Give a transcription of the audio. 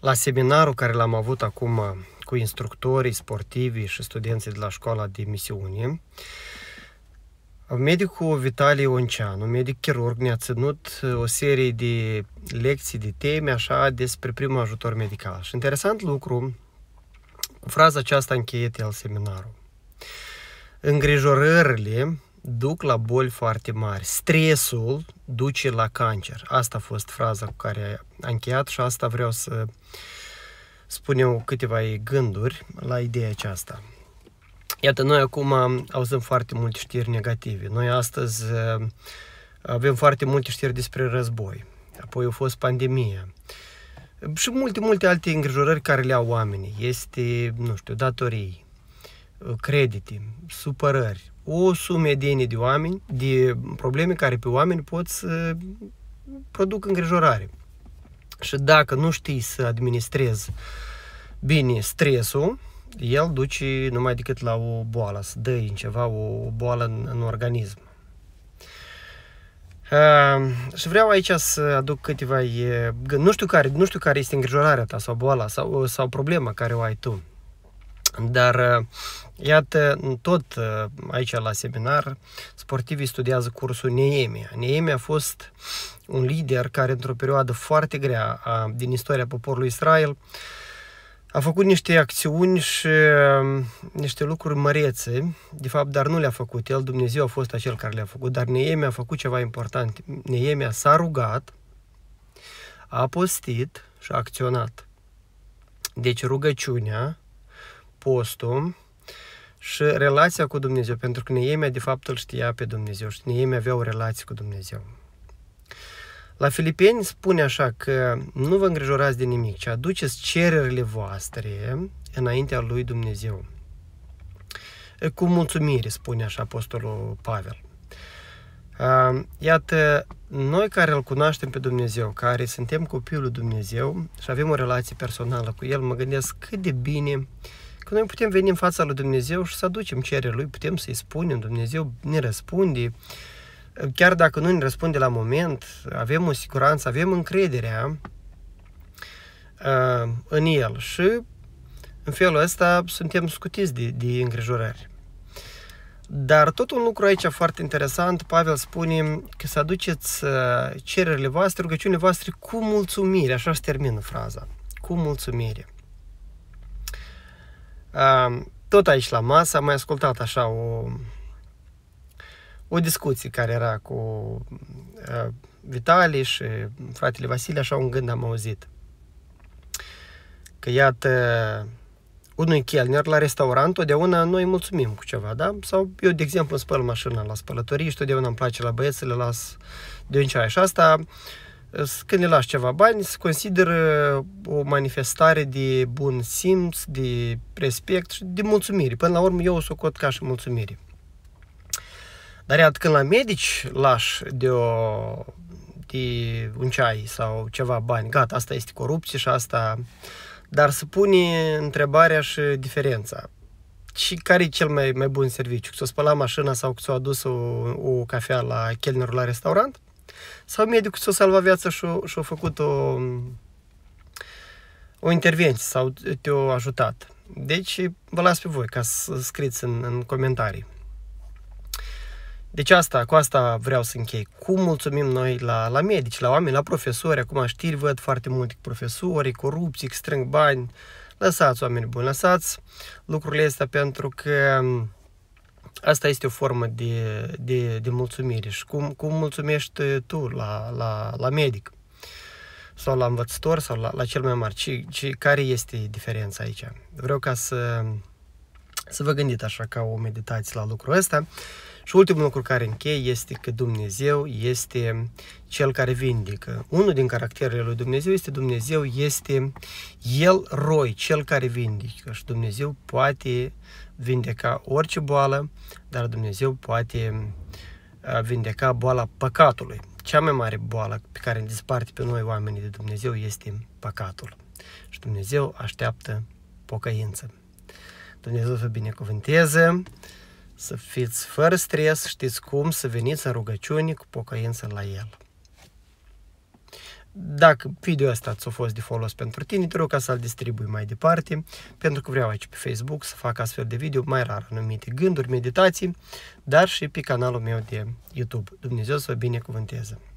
La seminarul care l-am avut acum uh, cu instructorii sportivi și studenții de la școala de misiune, medicul Vitalie Onceanu, medic chirurg, ne-a ținut uh, o serie de lecții, de teme, așa, despre primul ajutor medical. Și interesant lucru, cu fraza aceasta încheiet el seminarul. Îngrijorările duc la boli foarte mari. Stresul duce la cancer. Asta a fost fraza cu care a încheiat și asta vreau să spun eu câteva gânduri la ideea aceasta. Iată, noi acum auzim foarte multe știri negative. Noi astăzi uh, avem foarte multe știri despre război. Apoi a fost pandemia. Și multe, multe alte îngrijorări care le au oamenii. Este, nu știu, datorii, credite, supărări, o sumedenie de oameni, de probleme care pe oameni pot să produc îngrijorare. Și dacă nu știi să administrezi bine stresul, el duce numai decât la o boală, să dă în ceva, o boală în, în organism. Uh, și vreau aici să aduc câteva uh, Nu știu care, nu știu care este îngrijorarea ta sau boala sau, sau problema care o ai tu. Dar uh, iată, tot uh, aici la seminar, sportivii studiază cursul Neemia. Neemia a fost un lider care într-o perioadă foarte grea a, din istoria poporului Israel a făcut niște acțiuni și uh, niște lucruri mărețe, de fapt, dar nu le-a făcut el, Dumnezeu a fost acel care le-a făcut, dar Neemia a făcut ceva important. Neemia s-a rugat, a postit și a acționat. Deci rugăciunea postul și relația cu Dumnezeu, pentru că Neemia de fapt îl știa pe Dumnezeu și Neemia avea o relație cu Dumnezeu. La Filipeni spune așa că nu vă îngrijorați de nimic, ci aduceți cererile voastre înaintea lui Dumnezeu. Cu mulțumire, spune așa Apostolul Pavel. Iată, noi care îl cunoaștem pe Dumnezeu, care suntem copilul Dumnezeu și avem o relație personală cu El, mă gândesc cât de bine uh, Că noi putem veni în fața lui Dumnezeu și să aducem cererea lui, putem să-i spunem, Dumnezeu ne răspunde, chiar dacă nu ne răspunde la moment, avem o siguranță, avem încrederea uh, în el și în felul ăsta suntem scutiți de, de îngrijorări. Dar tot un lucru aici foarte interesant, Pavel spune că să aduceți uh, cererile voastre, rugăciunile voastre cu mulțumire, așa se termină fraza, cu mulțumire tot aici la masă am mai ascultat așa o, o discuție care era cu uh, Vitali și fratele Vasile, așa un gând am auzit. Că iată, unui chelner la restaurant, totdeauna noi mulțumim cu ceva, da? Sau eu, de exemplu, îmi spăl mașina la spălătorie și totdeauna îmi place la băieți să le las de un ceai. Și asta uh, când îi lași ceva bani, se consideră o manifestare de bun simț, de respect și de mulțumire. Până la urmă, eu o socot ca și mulțumire. Dar iată, când la medici lași de, o, de un ceai sau ceva bani, gata, asta este corupție și asta... Dar se pune întrebarea și diferența. Și care e cel mai, mai bun serviciu? s o spăla mașina sau s o adus o, o cafea la chelnerul la restaurant? Sau medicul s-a salvat viața și a, și-a făcut o, o intervenție sau te-a ajutat. Deci vă las pe voi ca să scriți în, în comentarii. Deci asta, cu asta vreau să închei. Cum mulțumim noi la, la medici, la oameni, la profesori. Acum știri văd foarte multe profesori, corupții, strâng bani. Lăsați oameni buni, lăsați lucrurile astea pentru că asta este o formă de, de, de mulțumire și cum, cum mulțumești tu la, la, la medic sau la învățător sau la, la cel mai mare. Ci, ci, care este diferența aici? Vreau ca să, să vă gândiți așa ca o meditație la lucrul ăsta și ultimul lucru care închei este că Dumnezeu este cel care vindecă. Unul din caracterele lui Dumnezeu este Dumnezeu este El roi, cel care vindecă. Și Dumnezeu poate vindeca orice boală, dar Dumnezeu poate vindeca boala păcatului. Cea mai mare boală pe care îmi disparte pe noi oamenii de Dumnezeu este păcatul. Și Dumnezeu așteaptă pocăință. Dumnezeu să binecuvânteze să fiți fără stres, știți cum să veniți în rugăciune cu pocăință la El. Dacă video ăsta ți-a fost de folos pentru tine, te rog ca să-l distribui mai departe, pentru că vreau aici pe Facebook să fac astfel de video mai rar, anumite gânduri, meditații, dar și pe canalul meu de YouTube. Dumnezeu să vă binecuvânteze!